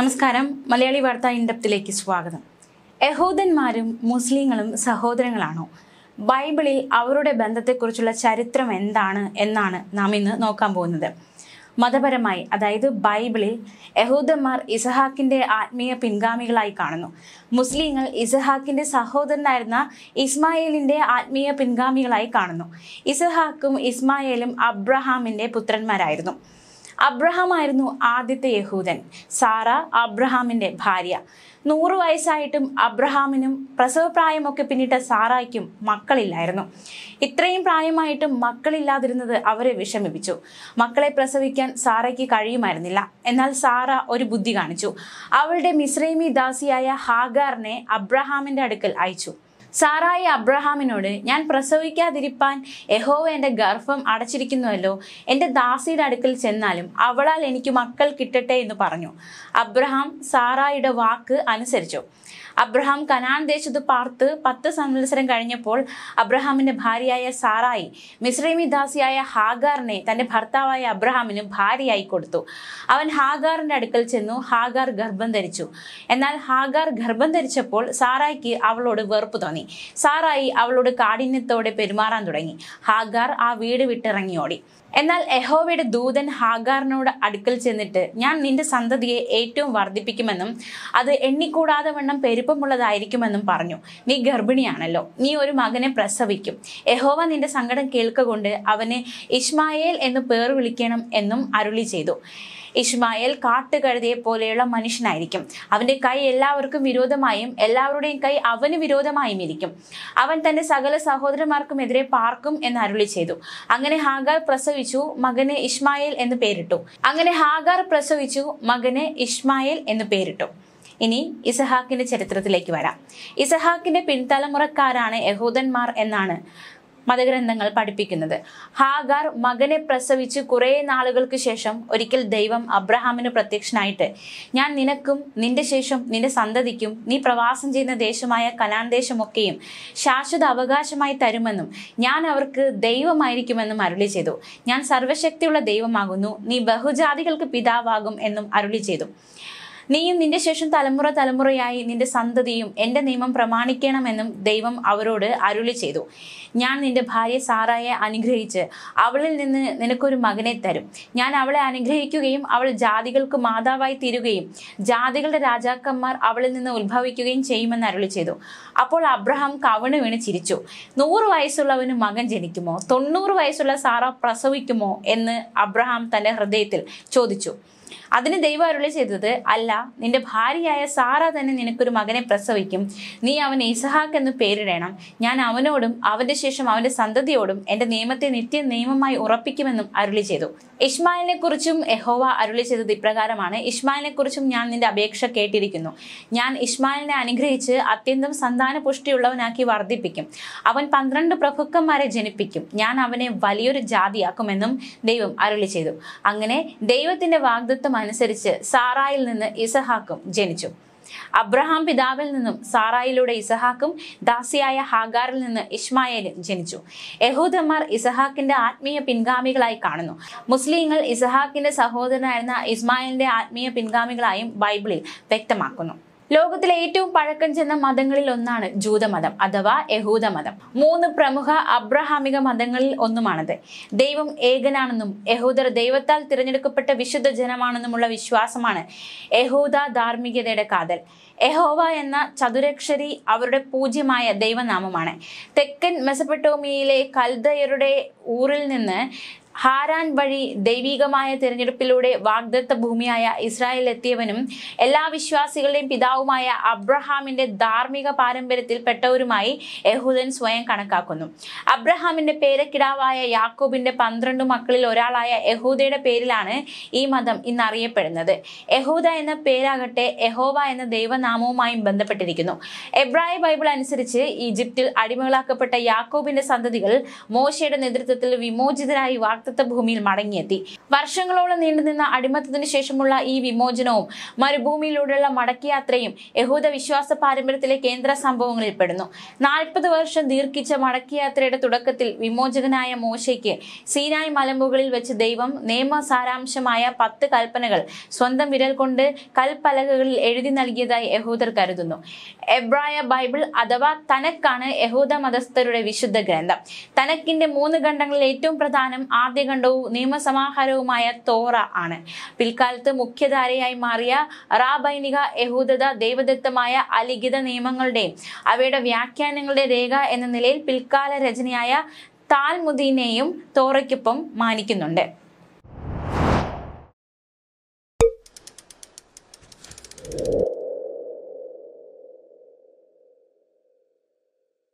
നമസ്കാരം മലയാളി വാർത്ത ഇൻഡപ്തിലേക്ക് സ്വാഗതം യഹൂദന്മാരും മുസ്ലിങ്ങളും സഹോദരങ്ങളാണോ ബൈബിളിൽ അവരുടെ ബന്ധത്തെക്കുറിച്ചുള്ള ചരിത്രം എന്താണ് എന്നാണ് നാം ഇന്ന് നോക്കാൻ പോകുന്നത് മതപരമായി അതായത് ബൈബിളിൽ യഹൂദന്മാർ ഇസഹാക്കിന്റെ ആത്മീയ പിൻഗാമികളായി കാണുന്നു മുസ്ലിങ്ങൾ ഇസഹാക്കിന്റെ സഹോദരനായിരുന്ന ഇസ്മായേലിന്റെ ആത്മീയ പിൻഗാമികളായി കാണുന്നു ഇസഹാക്കും ഇസ്മായേലും അബ്രഹാമിന്റെ പുത്രന്മാരായിരുന്നു അബ്രഹാമായിരുന്നു ആദ്യത്തെ യഹൂദൻ സാറ അബ്രഹാമിൻ്റെ ഭാര്യ നൂറ് വയസ്സായിട്ടും അബ്രഹാമിനും പ്രസവപ്രായമൊക്കെ പിന്നിട്ട സാറായ്ക്കും മക്കളില്ലായിരുന്നു ഇത്രയും പ്രായമായിട്ടും മക്കളില്ലാതിരുന്നത് അവരെ വിഷമിപ്പിച്ചു മക്കളെ പ്രസവിക്കാൻ സാറയ്ക്ക് കഴിയുമായിരുന്നില്ല എന്നാൽ സാറ ഒരു ബുദ്ധി കാണിച്ചു അവളുടെ മിശ്രൈമി ദാസിയായ ഹാഗാറിനെ അബ്രഹാമിൻ്റെ അടുക്കൽ അയച്ചു സാറായി അബ്രഹാമിനോട് ഞാൻ പ്രസവിക്കാതിരിപ്പാൻ യഹോവ എൻ്റെ ഗർഭം അടച്ചിരിക്കുന്നുവല്ലോ എൻ്റെ ദാസിയുടെ അടുക്കൽ ചെന്നാലും അവളാൽ എനിക്ക് മക്കൾ കിട്ടട്ടെ എന്ന് പറഞ്ഞു അബ്രഹാം സാറായിയുടെ വാക്ക് അനുസരിച്ചു അബ്രഹാം കനാൻ ദേശത്ത് പാർത്ത് പത്ത് സംവത്സരം കഴിഞ്ഞപ്പോൾ അബ്രഹാമിന്റെ ഭാര്യയായ സാറായി മിസ്രൈമി ദാസിയായ ഹാഗാറിനെ തന്റെ ഭർത്താവായ അബ്രഹാമിന് ഭാര്യയായി കൊടുത്തു അവൻ ഹാഗാറിന്റെ അടുക്കൽ ചെന്നു ഹാഗാർ ഗർഭം ധരിച്ചു എന്നാൽ ഹാഗാർ ഗർഭം ധരിച്ചപ്പോൾ സാറായിക്ക് അവളോട് വെറുപ്പ് തോന്നി സാറായി അവളോട് കാഠിന്യത്തോടെ പെരുമാറാൻ തുടങ്ങി ഹാഗാർ ആ വീട് വിട്ടിറങ്ങി ഓടി എന്നാൽ എഹോവയുടെ ദൂതൻ ഹാഗാറിനോട് അടുക്കൽ ചെന്നിട്ട് ഞാൻ നിന്റെ സന്തതിയെ ഏറ്റവും വർദ്ധിപ്പിക്കുമെന്നും അത് എണ്ണിക്കൂടാതെ വണ്ണം പെരു വലിപ്പമുള്ളതായിരിക്കുമെന്നും പറഞ്ഞു നീ ഗർഭിണിയാണല്ലോ നീ ഒരു മകനെ പ്രസവിക്കും യഹോവ നിന്റെ സങ്കടം കേൾക്കുകൊണ്ട് അവനെ ഇഷ്മായേൽ എന്ന് പേർ വിളിക്കണം എന്നും അരുളി ചെയ്തു ഇഷ്മായേൽ കാട്ടുകഴുതിയെ പോലെയുള്ള മനുഷ്യനായിരിക്കും അവന്റെ കൈ എല്ലാവർക്കും വിരോധമായും എല്ലാവരുടെയും കൈ അവന് വിരോധമായും ഇരിക്കും അവൻ തന്റെ സകല സഹോദരന്മാർക്കുമെതിരെ പാർക്കും എന്ന് അരുളി ചെയ്തു അങ്ങനെ ഹാഗാർ പ്രസവിച്ചു മകനെ ഇഷ്മായേൽ എന്ന് പേരിട്ടു അങ്ങനെ ഹാഗാർ പ്രസവിച്ചു മകനെ ഇഷ്മായേൽ എന്ന് പേരിട്ടു ഇനി ഇസഹാക്കിന്റെ ചരിത്രത്തിലേക്ക് വരാം ഇസഹാക്കിന്റെ പിൻതലമുറക്കാരാണ് യഹൂദന്മാർ എന്നാണ് മതഗ്രന്ഥങ്ങൾ പഠിപ്പിക്കുന്നത് ഹാഗാർ മകനെ പ്രസവിച്ച് കുറെ നാളുകൾക്ക് ശേഷം ഒരിക്കൽ ദൈവം അബ്രഹാമിന് പ്രത്യക്ഷനായിട്ട് ഞാൻ നിനക്കും നിന്റെ ശേഷം നിന്റെ സന്തതിക്കും നീ പ്രവാസം ചെയ്യുന്ന ദേശമായ കനാൻ ദേശമൊക്കെയും ശാശ്വത അവകാശമായി തരുമെന്നും ഞാൻ അവർക്ക് ദൈവമായിരിക്കുമെന്നും അരുളി ചെയ്തു ഞാൻ സർവശക്തിയുള്ള ദൈവമാകുന്നു നീ ബഹുജാതികൾക്ക് പിതാവാകും എന്നും അരുളി ചെയ്തു നീയും നിന്റെ ശേഷം തലമുറ തലമുറയായി നിന്റെ സന്തതിയും എൻ്റെ നിയമം പ്രമാണിക്കണമെന്നും ദൈവം അവരോട് അരുളി ചെയ്തു ഞാൻ നിന്റെ ഭാര്യ സാറായെ അനുഗ്രഹിച്ച് അവളിൽ നിന്ന് നിനക്കൊരു മകനെ തരും ഞാൻ അവളെ അനുഗ്രഹിക്കുകയും അവൾ ജാതികൾക്ക് മാതാവായി തീരുകയും ജാതികളുടെ രാജാക്കന്മാർ അവളിൽ നിന്ന് ഉത്ഭവിക്കുകയും ചെയ്യുമെന്ന് അരുളി ചെയ്തു അപ്പോൾ അബ്രഹാം കവണ് വീണ് ചിരിച്ചു നൂറ് വയസ്സുള്ളവന് മകൻ ജനിക്കുമോ തൊണ്ണൂറ് വയസ്സുള്ള സാറ പ്രസവിക്കുമോ എന്ന് അബ്രഹാം തന്റെ ഹൃദയത്തിൽ ചോദിച്ചു അതിന് ദൈവം അരുളി ചെയ്തത് അല്ല നിന്റെ ഭാര്യയായ സാറ തന്നെ നിനക്കൊരു മകനെ പ്രസവിക്കും നീ അവൻ ഇസഹാക്ക് എന്ന് പേരിടണം ഞാൻ അവനോടും അവന്റെ ശേഷം അവന്റെ സന്തതിയോടും എന്റെ നിയമത്തെ നിത്യ നിയമമായി ഉറപ്പിക്കുമെന്നും അരുളി ചെയ്തു ഇഷ്മാലിനെ കുറിച്ചും യഹോവ അരുളി ചെയ്തത് ഇപ്രകാരമാണ് ഇഷ്മാലിനെ കുറിച്ചും ഞാൻ നിന്റെ അപേക്ഷ കേട്ടിരിക്കുന്നു ഞാൻ ഇഷ്മാലിനെ അനുഗ്രഹിച്ച് അത്യന്തം സന്താന പുഷ്ടിയുള്ളവനാക്കി വർദ്ധിപ്പിക്കും അവൻ പന്ത്രണ്ട് പ്രഭുക്കന്മാരെ ജനിപ്പിക്കും ഞാൻ അവനെ വലിയൊരു ജാതിയാക്കുമെന്നും ദൈവം അരുളി ചെയ്തു അങ്ങനെ ദൈവത്തിന്റെ വാഗ്ദ അനുസരിച്ച് സാറായിൽ നിന്ന് ഇസഹാക്കും ജനിച്ചു അബ്രഹാം പിതാവിൽ നിന്നും സാറായിലൂടെ ഇസഹാക്കും ദാസിയായ ഹാഗാറിൽ നിന്ന് ഇഷ്മായേലും ജനിച്ചു യഹൂദന്മാർ ഇസഹാക്കിന്റെ ആത്മീയ പിൻഗാമികളായി കാണുന്നു മുസ്ലിങ്ങൾ ഇസഹാക്കിന്റെ സഹോദരനായിരുന്ന ഇസ്മായിലിന്റെ ആത്മീയ പിൻഗാമികളായും ബൈബിളിൽ വ്യക്തമാക്കുന്നു ലോകത്തിലെ ഏറ്റവും പഴക്കം ചെന്ന മതങ്ങളിൽ ഒന്നാണ് ജൂതമതം അഥവാ യഹൂദമതം മൂന്ന് പ്രമുഖ അബ്രഹാമിക മതങ്ങളിൽ ഒന്നുമാണത് ദൈവം ഏകനാണെന്നും യഹൂദർ ദൈവത്താൽ തിരഞ്ഞെടുക്കപ്പെട്ട വിശുദ്ധ ജനമാണെന്നുമുള്ള വിശ്വാസമാണ് യഹൂദ ധാർമ്മികതയുടെ കാതൽ യഹോവ എന്ന ചതുരക്ഷരി അവരുടെ പൂജ്യമായ ദൈവനാമമാണ് തെക്കൻ മെസപ്പെട്ടോമിയയിലെ കൽദയരുടെ ഊറിൽ നിന്ന് ഹാരാൻ വഴി ദൈവികമായ തിരഞ്ഞെടുപ്പിലൂടെ വാഗ്ദത്ത ഭൂമിയായ ഇസ്രായേൽ എത്തിയവനും എല്ലാ വിശ്വാസികളുടെയും പിതാവുമായ അബ്രഹാമിന്റെ ധാർമ്മിക പെട്ടവരുമായി യഹൂദൻ സ്വയം കണക്കാക്കുന്നു അബ്രഹാമിന്റെ പേരക്കിടാവായ യാക്കോബിന്റെ പന്ത്രണ്ട് മക്കളിൽ ഒരാളായ യഹൂദയുടെ പേരിലാണ് ഈ മതം ഇന്ന് അറിയപ്പെടുന്നത് യഹൂദ എന്ന പേരാകട്ടെ യഹോവ എന്ന ദൈവനാമവുമായും ബന്ധപ്പെട്ടിരിക്കുന്നു എബ്രായ ബൈബിൾ അനുസരിച്ച് ഈജിപ്തിൽ അടിമകളാക്കപ്പെട്ട യാക്കോബിന്റെ സന്തതികൾ മോശയുടെ നേതൃത്വത്തിൽ വിമോചിതരായി വാർത്ത വാക്തത്വ ഭൂമിയിൽ മടങ്ങിയെത്തി വർഷങ്ങളോളം നീണ്ടുനിന്ന അടിമത്തത്തിന് ശേഷമുള്ള ഈ വിമോചനവും മരുഭൂമിയിലൂടെയുള്ള മടക്കയാത്രയും യഹൂദ വിശ്വാസ പാരമ്പര്യത്തിലെ കേന്ദ്ര സംഭവങ്ങളിൽ പെടുന്നു നാൽപ്പത് വർഷം ദീർഘിച്ച മടക്കയാത്രയുടെ തുടക്കത്തിൽ വിമോചകനായ മോശയ്ക്ക് സീനായ് മലമുകളിൽ വെച്ച് ദൈവം നിയമ സാരാംശമായ പത്ത് കൽപ്പനകൾ സ്വന്തം വിരൽ കൊണ്ട് കൽപ്പലകകളിൽ എഴുതി നൽകിയതായി യഹൂദർ കരുതുന്നു എബ്രായ ബൈബിൾ അഥവാ തനക്കാണ് യഹൂദ മതസ്ഥരുടെ വിശുദ്ധ ഗ്രന്ഥം തനക്കിന്റെ മൂന്ന് ഖണ്ഡങ്ങളിൽ ഏറ്റവും പ്രധാനം ആദ്യ ആദ്യഖണ്ഡവും നിയമസമാഹാരവുമായ തോറ ആണ് പിൽക്കാലത്ത് മുഖ്യധാരയായി മാറിയ റാബൈനിക യഹൂദത ദൈവദത്തമായ അലിഖിത നിയമങ്ങളുടെയും അവയുടെ വ്യാഖ്യാനങ്ങളുടെ രേഖ എന്ന നിലയിൽ പിൽക്കാല രചനയായ താൽമുദീനെയും തോറയ്ക്കൊപ്പം മാനിക്കുന്നുണ്ട്